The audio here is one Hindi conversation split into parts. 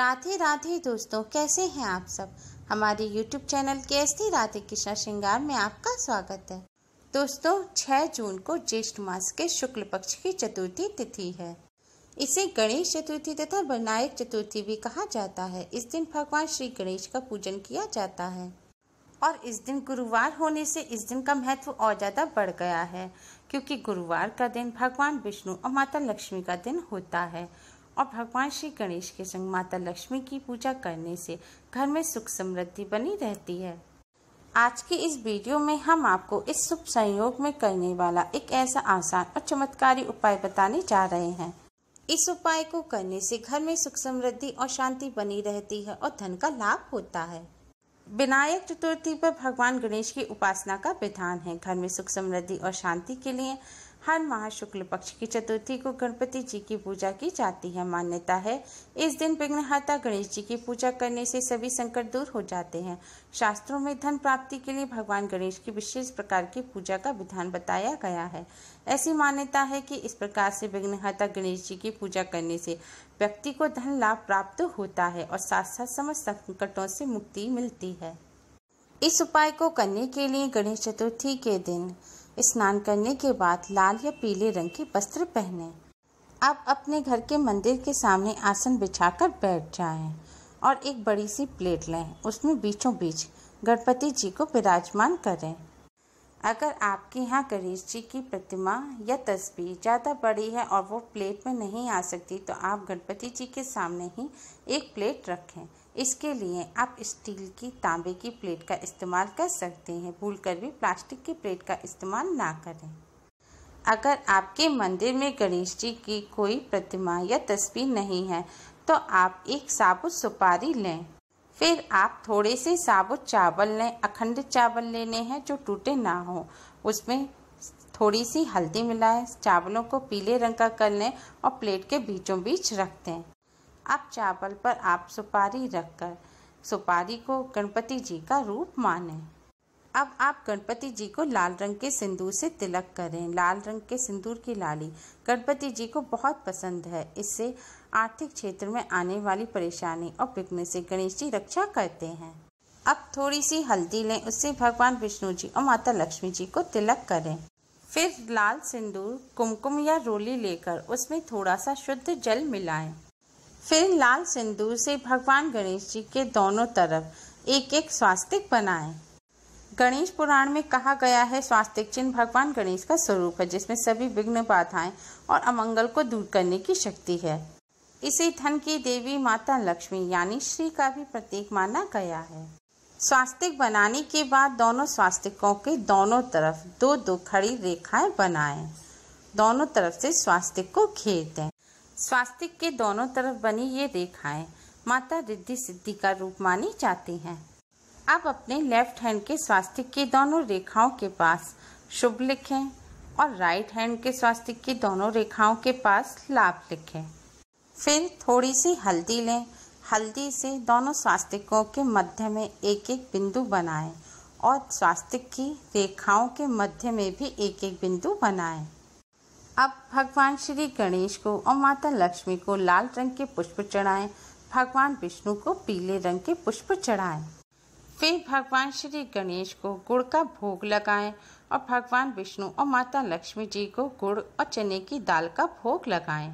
राधे राधे दोस्तों कैसे हैं आप सब हमारे यूट्यूब चैनल के एस राधे कृष्णा श्रृंगार में आपका स्वागत है दोस्तों 6 जून को ज्येष्ठ मास के शुक्ल पक्ष की चतुर्थी तिथि है इसे गणेश चतुर्थी तथा विनायक चतुर्थी भी कहा जाता है इस दिन भगवान श्री गणेश का पूजन किया जाता है और इस दिन गुरुवार होने से इस दिन का महत्व और ज़्यादा बढ़ गया है क्योंकि गुरुवार का दिन भगवान विष्णु और माता लक्ष्मी का दिन होता है और भगवान श्री गणेश के संग माता लक्ष्मी की पूजा करने से घर में सुख समृद्धि बनी रहती है आज की इस वीडियो में हम आपको इस शुभ संयोग में करने वाला एक ऐसा आसान और चमत्कारी उपाय बताने जा रहे हैं इस उपाय को करने से घर में सुख समृद्धि और शांति बनी रहती है और धन का लाभ होता है विनायक चतुर्थी पर भगवान गणेश की उपासना का विधान है घर में सुख समृद्धि और शांति के लिए हर महाशुक्ल पक्ष की चतुर्थी को गणपति जी की पूजा की जाती है मान्यता है इस दिन विघ्नहाता गणेश जी की पूजा करने से सभी संकट दूर हो जाते हैं शास्त्रों में धन प्राप्ति के लिए भगवान गणेश की विशेष प्रकार की पूजा का विधान बताया गया है ऐसी मान्यता है कि इस प्रकार से विघ्नहाता गणेश जी की पूजा करने से व्यक्ति को धन लाभ प्राप्त होता है और साथ साथ समस्त संकटों से मुक्ति मिलती है इस उपाय को करने के लिए गणेश चतुर्थी के दिन स्नान करने के बाद लाल या पीले रंग के वस्त्र पहने आप अपने घर के मंदिर के सामने आसन बिछाकर बैठ जाएं और एक बड़ी सी प्लेट लें उसमें बीचों बीच गणपति जी को विराजमान करें अगर आपके यहाँ गणेश जी की प्रतिमा या तस्वीर ज़्यादा बड़ी है और वो प्लेट में नहीं आ सकती तो आप गणपति जी के सामने ही एक प्लेट रखें इसके लिए आप स्टील की तांबे की प्लेट का इस्तेमाल कर सकते हैं भूल कर भी प्लास्टिक की प्लेट का इस्तेमाल ना करें अगर आपके मंदिर में गणेश जी की कोई प्रतिमा या तस्वीर नहीं है तो आप एक साबुत सुपारी लें फिर आप थोड़े से साबुत चावल लें अखंड चावल लेने हैं जो टूटे ना हो उसमें थोड़ी सी हल्दी मिलाएं चावलों को पीले रंग का कर लें और प्लेट के बीचों बीच रख दें अब चावल पर आप सुपारी रख कर सुपारी को गणपति जी का रूप माने अब आप गणपति जी को लाल रंग के सिंदूर से तिलक करें लाल रंग के सिंदूर की लाली गणपति जी को बहुत पसंद है इससे आर्थिक क्षेत्र में आने वाली परेशानी और विघ्न से गणेश जी रक्षा करते हैं अब थोड़ी सी हल्दी लें उससे भगवान विष्णु जी और माता लक्ष्मी जी को तिलक करें फिर लाल सिंदूर कुमकुम या रोली लेकर उसमें थोड़ा सा शुद्ध जल मिलाएं। फिर लाल सिंदूर से भगवान गणेश जी के दोनों तरफ एक एक स्वास्तिक बनाएं। गणेश पुराण में कहा गया है स्वास्तिक चिन्ह भगवान गणेश का स्वरूप है जिसमें सभी विघ्न बाधाएं और अमंगल को दूर करने की शक्ति है इसे धन की देवी माता लक्ष्मी यानी श्री का भी प्रतीक माना गया है स्वास्तिक बनाने के बाद दोनों स्वास्तिकों के दोनों तरफ दो दो खड़ी रेखाएं बनाएं। दोनों तरफ से स्वास्तिक को घेर दें स्वास्तिक के दोनों तरफ बनी ये रेखाएं माता रिद्धि सिद्धि का रूप मानी जाती हैं अब अपने लेफ्ट हैंड के स्वास्तिक की दोनों रेखाओं के पास शुभ लिखें और राइट हैंड के स्वास्तिक की दोनों रेखाओं के पास लाभ लिखें फिर थोड़ी सी हल्दी लें हल्दी से दोनों स्वास्तिकों के मध्य में एक एक बिंदु बनाएं और स्वास्तिक की रेखाओं के मध्य में भी एक एक बिंदु बनाएं। अब भगवान श्री गणेश को और माता लक्ष्मी को लाल रंग के पुष्प चढ़ाएं, भगवान विष्णु को पीले रंग के पुष्प चढ़ाएं। फिर भगवान श्री गणेश को गुड़ का भोग लगाएं और भगवान विष्णु और माता लक्ष्मी जी को गुड़ और चने की दाल का भोग लगाएं।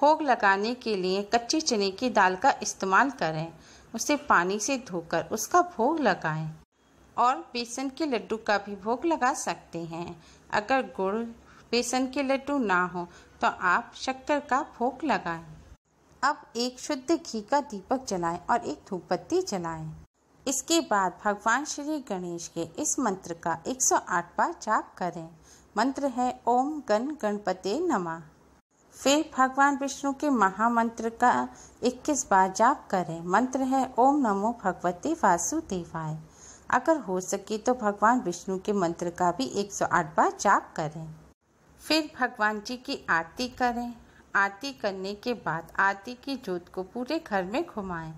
भोग लगाने के लिए कच्चे चने की दाल का इस्तेमाल करें उसे पानी से धोकर उसका भोग लगाएं और बेसन के लड्डू का भी भोग लगा सकते हैं अगर गुड़ बेसन के लड्डू ना हो तो आप शक्कर का भोग लगाएं अब एक शुद्ध घी का दीपक जलाएं और एक धूपबत्ती जलाएं इसके बाद भगवान श्री गणेश के इस मंत्र का 108 बार जाप करें मंत्र है ओम गण गणपते नमः फिर भगवान विष्णु के महामंत्र का 21 बार जाप करें मंत्र है ओम नमो भगवते वासुदेवाय अगर हो सके तो भगवान विष्णु के मंत्र का भी 108 बार जाप करें फिर भगवान जी की आरती करें आरती करने के बाद आरती की जोत को पूरे घर में घुमाएं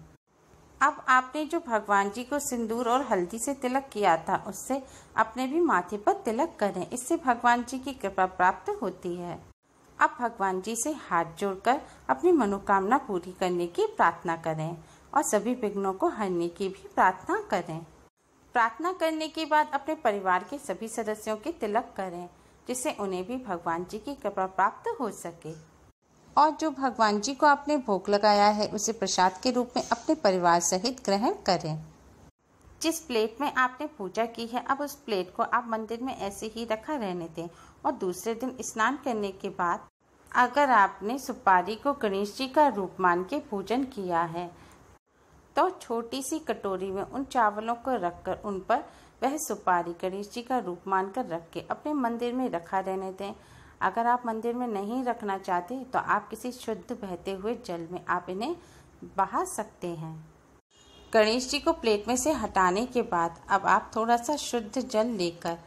अब आपने जो भगवान जी को सिंदूर और हल्दी से तिलक किया था उससे अपने भी माथे पर तिलक करें इससे भगवान जी की कृपा प्राप्त होती है आप भगवान जी से हाथ जोड़कर अपनी मनोकामना पूरी करने की प्रार्थना करें और सभी विघ्नों को हरने की भी प्रार्थना करें प्रार्थना करने के बाद अपने परिवार के सभी सदस्यों के तिलक करें जिससे उन्हें भी भगवान जी की कृपा प्राप्त हो सके और जो भगवान जी को आपने भोग लगाया है उसे प्रसाद के रूप में अपने परिवार सहित ग्रहण करें जिस प्लेट में आपने पूजा की है अब उस प्लेट को आप मंदिर में ऐसे ही रखा रहने दें और दूसरे दिन स्नान करने के बाद अगर आपने सुपारी को गणेश जी का रूप मान के पूजन किया है तो छोटी सी कटोरी में उन चावलों को रखकर उन पर वह सुपारी गणेश जी का रूप मानकर रख के अपने मंदिर में रखा रहने दें अगर आप मंदिर में नहीं रखना चाहते तो आप किसी शुद्ध बहते हुए जल में आप इन्हें बहा सकते हैं गणेश जी को प्लेट में से हटाने के बाद अब आप थोड़ा सा शुद्ध जल लेकर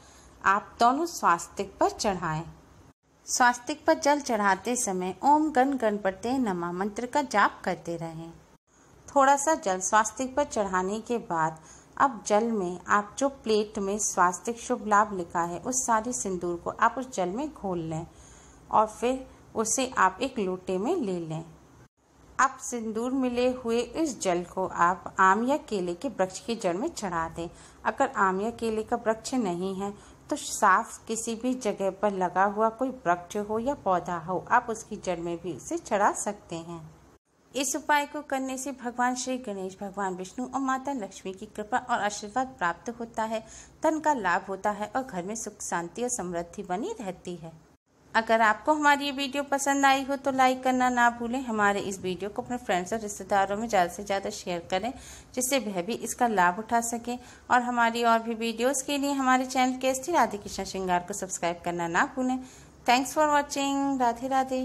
आप दोनों स्वास्तिक पर चढ़ाएं स्वास्तिक पर जल चढ़ाते समय ओम गण गणपते नमा मंत्र का जाप करते रहें थोड़ा सा जल स्वास्तिक पर चढ़ाने के बाद अब जल में आप जो प्लेट में स्वास्तिक शुभ लाभ लिखा है उस सारे सिंदूर को आप उस जल में घोल लें और फिर उसे आप एक लोटे में ले लें अब सिंदूर मिले हुए इस जल को आप आम या केले के वृक्ष की जड़ में चढ़ा दें अगर आम या केले का वृक्ष नहीं है तो साफ किसी भी जगह पर लगा हुआ कोई वृक्ष हो या पौधा हो आप उसकी जड़ में भी उसे चढ़ा सकते हैं इस उपाय को करने से भगवान श्री गणेश भगवान विष्णु और माता लक्ष्मी की कृपा और आशीर्वाद प्राप्त होता है धन का लाभ होता है और घर में सुख शांति और समृद्धि बनी रहती है अगर आपको हमारी ये वीडियो पसंद आई हो तो लाइक करना ना भूलें हमारे इस वीडियो को अपने फ्रेंड्स और रिश्तेदारों में ज़्यादा से ज़्यादा शेयर करें जिससे वह भी इसका लाभ उठा सकें और हमारी और भी वीडियोस के लिए हमारे चैनल के एस राधे कृष्ण श्रृंगार को सब्सक्राइब करना ना भूलें thanks for watching Radhe Radhe